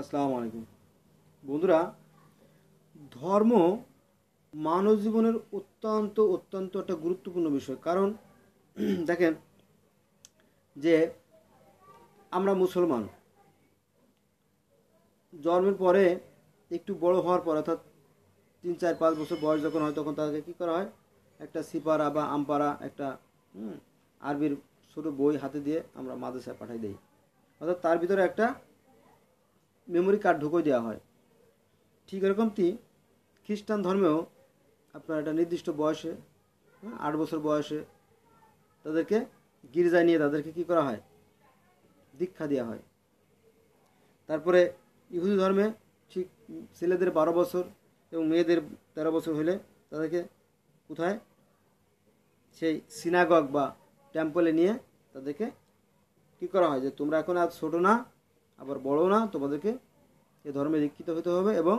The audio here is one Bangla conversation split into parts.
আসসালামু আলাইকুম বন্ধুরা ধর্ম মানব জীবনের অত্যন্ত অত্যন্ত একটা গুরুত্বপূর্ণ বিষয় কারণ দেখেন যে আমরা মুসলমান জন্মের পরে একটু বড় হওয়ার পর অর্থাৎ তিন চার পাঁচ বছর বয়স যখন হয় তখন তাদেরকে কী করা হয় একটা সিপারা বা আমপারা একটা আরবির ছোটো বই হাতে দিয়ে আমরা মাদ্রাসায় পাঠাই দিই অর্থাৎ তার ভিতরে একটা মেমোরি কার্ড ঢুকিয়ে দেওয়া হয় ঠিক এরকমটি খ্রিস্টান ধর্মেও আপনার একটা নির্দিষ্ট বয়সে হ্যাঁ, আট বছর বয়সে তাদেরকে গির্জায় নিয়ে তাদেরকে কি করা হয় দীক্ষা দেওয়া হয় তারপরে ইহুদি ধর্মে ঠিক ছেলেদের বারো বছর এবং মেয়েদের তেরো বছর হলে তাদেরকে কোথায় সেই সিনাগগ বা টেম্পলে নিয়ে তাদেরকে কী করা হয় যে তোমরা এখন আর ছোটো না আবার বড়ো না তোমাদেরকে এ ধর্মে দীক্ষিত হতে হবে এবং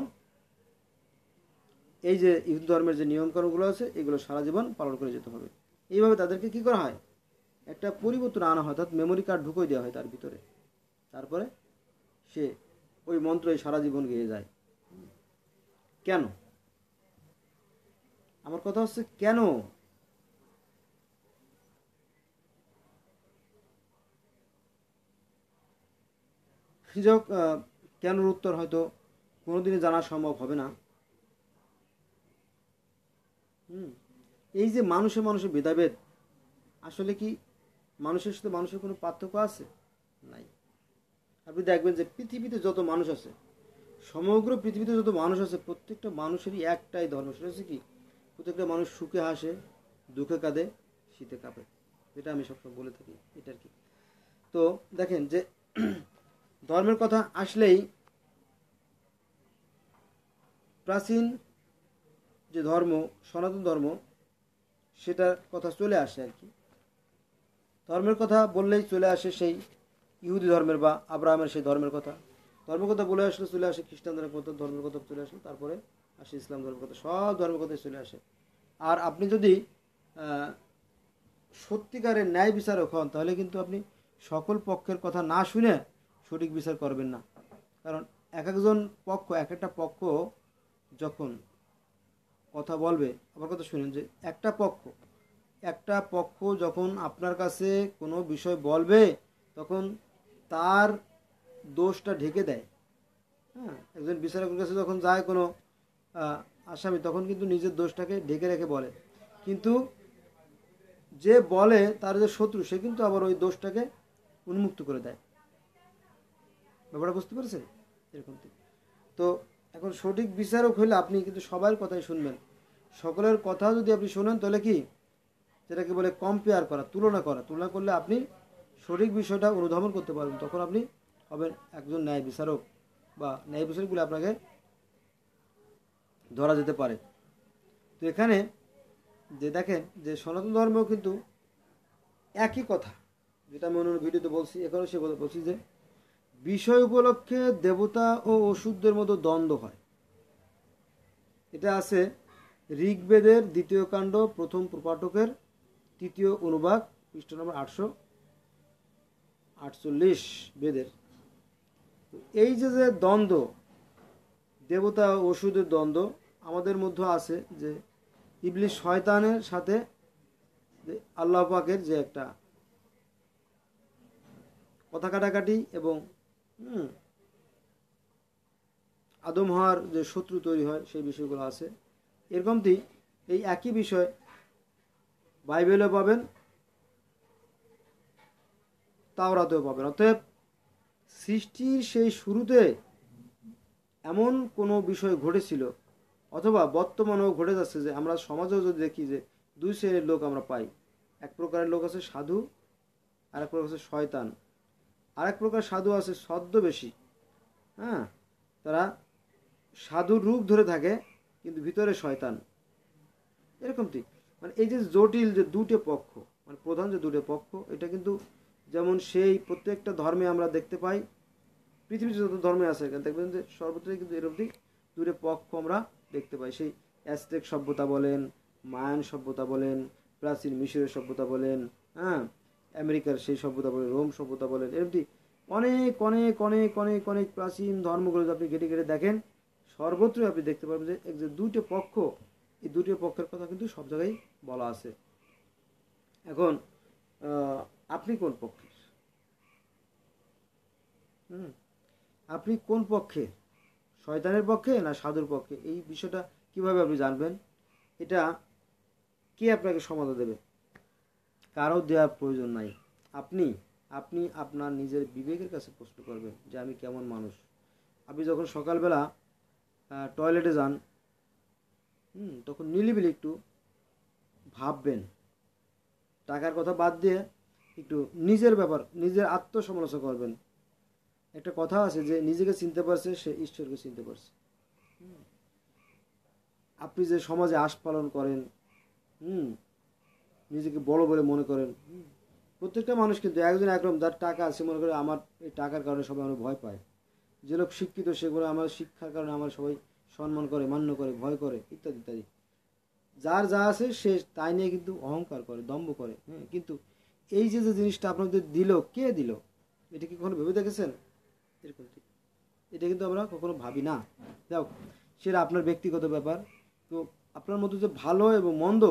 এই যে হিন্দু ধর্মের যে নিয়মকানুনগুলো আছে এগুলো সারা জীবন পালন করে যেতে হবে এইভাবে তাদেরকে কি করা হয় একটা পরিবর্তন আনা হয় অর্থাৎ মেমোরি কার্ড ঢুকিয়ে দেওয়া হয় তার ভিতরে তারপরে সে ওই মন্ত্রই সারা জীবন গিয়ে যায় কেন আমার কথা হচ্ছে কেন যখন কেন উত্তর হয়তো কোনোদিনই জানা সম্ভব হবে না এই যে মানুষে মানুষে ভেদাভেদ আসলে কি মানুষের সাথে মানুষের কোনো পার্থক্য আছে নাই আপনি দেখবেন যে পৃথিবীতে যত মানুষ আছে সমগ্র পৃথিবীতে যত মানুষ আছে প্রত্যেকটা মানুষেরই একটাই ধর্ম সেটা হচ্ছে কি প্রত্যেকটা মানুষ সুখে হাসে দুঃখে কাঁদে শীতে কাঁপে এটা আমি সবসময় বলে থাকি এটা আর কি তো দেখেন যে ধর্মের কথা আসলেই প্রাচীন যে ধর্ম সনাতন ধর্ম সেটার কথা চলে আসে আর কি ধর্মের কথা বললেই চলে আসে সেই ইহুদি ধর্মের বা আব্রাহামের সেই ধর্মের কথা ধর্মের কথা বলে আসলে চলে আসে খ্রিস্টান ধর্মের কথা ধর্মের কথা চলে আসে তারপরে আসে ইসলাম ধর্মের কথা সব ধর্মের কথাই চলে আসে আর আপনি যদি সত্যিকারের ন্যায় বিচারক হন তাহলে কিন্তু আপনি সকল পক্ষের কথা না শুনে সঠিক বিচার করবেন না কারণ এক একজন পক্ষ এক একটা পক্ষ যখন কথা বলবে আমার কথা শুনেন যে একটা পক্ষ একটা পক্ষ যখন আপনার কাছে কোনো বিষয় বলবে তখন তার দোষটা ঢেকে দেয় হ্যাঁ একজন বিচারকের কাছে যখন যায় কোনো আসামি তখন কিন্তু নিজের দোষটাকে ঢেকে রেখে বলে কিন্তু যে বলে তার যে শত্রু সে কিন্তু আবার ওই দোষটাকে উন্মুক্ত করে দেয় ব্যাপারটা বুঝতে পেরেছেন এরকম তো এখন সঠিক বিচারক হলে আপনি কিন্তু সবার কথাই শুনবেন সকলের কথা যদি আপনি শোনেন তাহলে কি যেটাকে বলে কম্পেয়ার করা তুলনা করা তুলনা করলে আপনি সঠিক বিষয়টা অনুধাবন করতে পারবেন তখন আপনি হবেন একজন ন্যায় বিচারক বা ন্যায় বিচারকগুলো আপনাকে ধরা যেতে পারে তো এখানে যে দেখেন যে সনাতন ধর্মেও কিন্তু একই কথা যেটা আমি অন্য ভিডিওতে বলছি এখানেও সে কথা বলছি যে বিষয় উপলক্ষে দেবতা ও ওষুধদের মতো দ্বন্দ্ব হয় এটা আছে ঋগ্বেদের দ্বিতীয় কাণ্ড প্রথম প্রপাঠকের তৃতীয় অনুবাদ পৃষ্ঠ নম্বর আটশো আটচল্লিশ বেদের এই যে যে দ্বন্দ্ব দেবতা ও ওষুধের দ্বন্দ্ব আমাদের মধ্যে আছে যে ইবলি শয়তানের সাথে আল্লাহ পাকের যে একটা কথা কাটাকাটি এবং হুম আদম হওয়ার যে শত্রু তৈরি হয় সেই বিষয়গুলো আছে এরকমটি এই একই বিষয় বাইবেলে পাবেন তাওরাতেও পাবেন অতএব সৃষ্টির সেই শুরুতে এমন কোনো বিষয় ঘটেছিল অথবা বর্তমানেও ঘটে যাচ্ছে যে আমরা সমাজেও যদি দেখি যে দুই শ্রেণীর লোক আমরা পাই এক প্রকারের লোক আছে সাধু আর এক প্রকার আছে শয়তান আর এক প্রকার সাধু আছে সদ্যবেশী হ্যাঁ তারা সাধুর রূপ ধরে থাকে কিন্তু ভিতরে শয়তান এরকম ঠিক মানে এই যে জটিল যে দুটো পক্ষ মানে প্রধান যে দুটো পক্ষ এটা কিন্তু যেমন সেই প্রত্যেকটা ধর্মে আমরা দেখতে পাই পৃথিবীতে যত ধর্মে আছে এখানে দেখবেন যে সর্বত্রই কিন্তু অব্দি দুটো পক্ষ আমরা দেখতে পাই সেই অ্যাস্টেক সভ্যতা বলেন মায়ান সভ্যতা বলেন প্রাচীন মিশরের সভ্যতা বলেন হ্যাঁ আমেরিকার সেই সভ্যতা বলেন রোম সভ্যতা বলেন এমনি অনেক অনেক অনেক অনেক অনেক প্রাচীন ধর্মগুলো আপনি ঘেটে ঘেটে দেখেন সর্বত্রই আপনি দেখতে পাবেন যে যে দুটো পক্ষ এই দুটো পক্ষের কথা কিন্তু সব জায়গায় বলা আছে এখন আপনি কোন পক্ষের হুম আপনি কোন পক্ষে শয়তানের পক্ষে না সাধুর পক্ষে এই বিষয়টা কিভাবে আপনি জানবেন এটা কে আপনাকে সমাধা দেবে কারো দেওয়ার প্রয়োজন নাই আপনি আপনি আপনার নিজের বিবেকের কাছে প্রশ্ন করবেন যে আমি কেমন মানুষ আপনি যখন সকালবেলা টয়লেটে যান হুম তখন নিলিবিলি একটু ভাববেন টাকার কথা বাদ দিয়ে একটু নিজের ব্যাপার নিজের আত্মসমালোচনা করবেন একটা কথা আছে যে নিজেকে চিনতে পারছে সে ঈশ্বরকে চিনতে পারছে আপনি যে সমাজে আশ পালন করেন হুম নিজেকে বড় বলে মনে করেন প্রত্যেকটা মানুষ কিন্তু একজন একরকম যার টাকা আছে মনে করে আমার এই টাকার কারণে সবাই আমরা ভয় পায় যে লোক শিক্ষিত সেগুলো আমার শিক্ষার কারণে আমার সবাই সম্মান করে মান্য করে ভয় করে ইত্যাদি ইত্যাদি যার যা আছে সে তাই নিয়ে কিন্তু অহংকার করে দম্ভ করে হ্যাঁ কিন্তু এই যে যে জিনিসটা আপনাদের দিল কে দিল এটা কি কখনো ভেবে দেখেছেন এরকম এটা কিন্তু আমরা কখনো ভাবি না যাও সেটা আপনার ব্যক্তিগত ব্যাপার তো আপনার মতো যে ভালো এবং মন্দ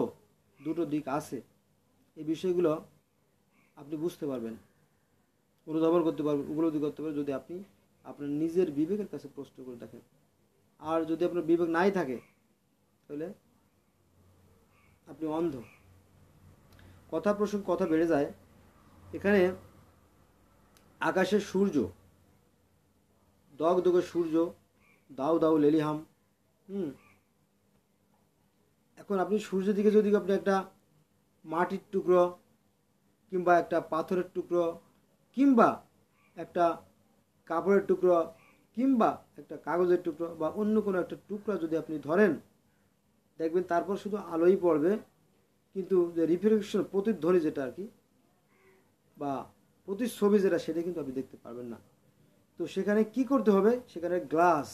দুটো দিক আছে এই বিষয়গুলো আপনি বুঝতে পারবেন অনুধাবন করতে পারবেন উপলব্ধি করতে পারবেন যদি আপনি আপনার নিজের বিবেকের কাছে প্রশ্ন করে দেখেন আর যদি আপনার বিবেক নাই থাকে তাহলে আপনি অন্ধ কথা প্রসঙ্গ কথা বেড়ে যায় এখানে আকাশের সূর্য দগদগে সূর্য দাউ দাউ লেলিহাম হুম এখন আপনি সূর্যের দিকে যদি আপনি একটা মাটির টুকরো কিংবা একটা পাথরের টুকরো কিংবা একটা কাপড়ের টুকরো কিংবা একটা কাগজের টুকরো বা অন্য কোনো একটা টুকরা যদি আপনি ধরেন দেখবেন তারপর শুধু আলোই পড়বে কিন্তু যে রিফ্লেকশন প্রতিধ্বনি যেটা আর কি বা প্রতিচ্ছবি যেটা সেটা কিন্তু আপনি দেখতে পারবেন না তো সেখানে কি করতে হবে সেখানে গ্লাস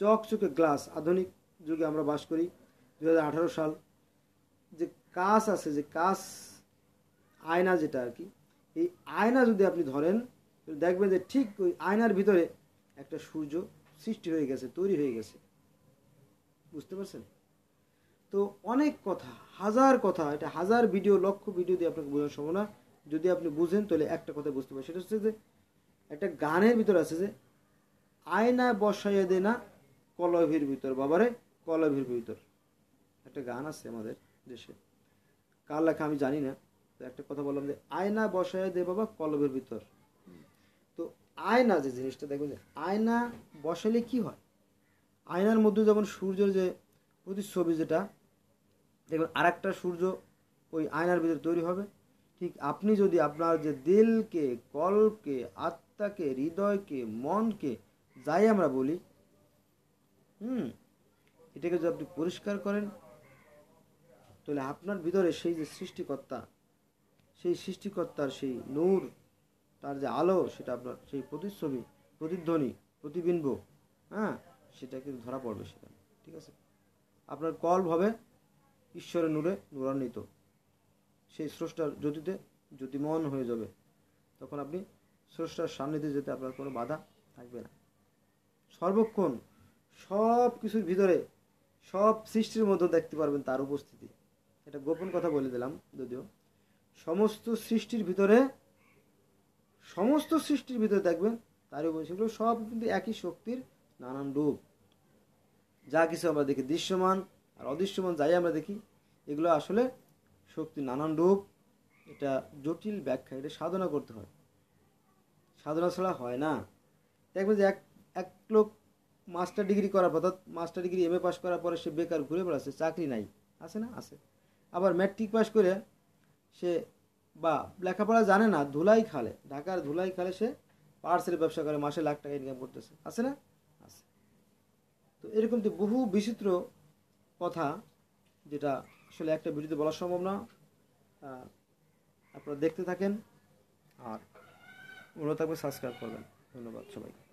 চকচকে গ্লাস আধুনিক যুগে আমরা বাস করি দু সাল যে কাস আছে যে কাস আয়না যেটা আর কি এই আয়না যদি আপনি ধরেন দেখবেন যে ঠিক ওই আয়নার ভিতরে একটা সূর্য সৃষ্টি হয়ে গেছে তৈরি হয়ে গেছে বুঝতে পারছেন তো অনেক কথা হাজার কথা এটা হাজার ভিডিও লক্ষ ভিডিও দিয়ে আপনাকে বোঝানো সম্ভব না যদি আপনি বুঝেন তাহলে একটা কথা বুঝতে পারেন সেটা হচ্ছে যে একটা গানের ভিতর আছে যে আয়না বসাইয়া দে না কলভের ভিতর বাবারে কলভের ভিতর একটা গান আছে আমাদের দেশে কার লেখা আমি জানি না তো একটা কথা বললাম যে আয়না বসায় দে বাবা কলবের ভিতর তো আয়না যে জিনিসটা দেখবেন যে আয়না বসালে কি হয় আয়নার মধ্যে যেমন সূর্যের যে প্রতিচ্ছবি যেটা দেখবেন আর একটা সূর্য ওই আয়নার ভিতরে তৈরি হবে ঠিক আপনি যদি আপনার যে দিলকে কলকে আত্মাকে হৃদয়কে মনকে যাই আমরা বলি হুম এটাকে যদি আপনি পরিষ্কার করেন তাহলে আপনার ভিতরে সেই যে সৃষ্টিকর্তা সেই সৃষ্টিকর্তার সেই নূর তার যে আলো সেটা আপনার সেই প্রতিচ্ছবি প্রতিধ্বনি প্রতিবিম্ব হ্যাঁ সেটা কিন্তু ধরা পড়বে সেখানে ঠিক আছে আপনার কল হবে ঈশ্বরের নূরে নূরান্বিত সেই স্রষ্টার জ্যোতিতে জ্যোতিমন হয়ে যাবে তখন আপনি স্রষ্টার সান্নিধ্যে যেতে আপনার কোনো বাধা থাকবে না সর্বক্ষণ সব কিছুর ভিতরে সব সৃষ্টির মধ্যে দেখতে পারবেন তার উপস্থিতি এটা গোপন কথা বলে দিলাম যদিও সমস্ত সৃষ্টির ভিতরে সমস্ত সৃষ্টির ভিতরে দেখবেন তার উপর সেগুলো সব কিন্তু একই শক্তির নানান রূপ যা কিছু আমরা দেখি দৃশ্যমান আর অদৃশ্যমান যাই আমরা দেখি এগুলো আসলে শক্তি নানান রূপ এটা জটিল ব্যাখ্যা এটা সাধনা করতে হয় সাধনা ছাড়া হয় না দেখবেন যে এক এক লোক মাস্টার ডিগ্রি করার অর্থাৎ master degree M A pass করার পরে সে বেকার ঘুরে বেড়াচ্ছে চাকরি নাই আছে না আছে আবার ম্যাট্রিক পাস করে সে বা লেখাপড়া জানে না ধুলাই খালে ঢাকার ধুলাই খালে সে পার্সেলের ব্যবসা করে মাসে লাখ টাকা ইনকাম করতেছে আছে না আছে তো এরকম তো বহু বিচিত্র কথা যেটা আসলে একটা ভিডিওতে বলা সম্ভব না আপনারা দেখতে থাকেন আর অনুরোধ থাকবে সাবস্ক্রাইব করবেন ধন্যবাদ সবাইকে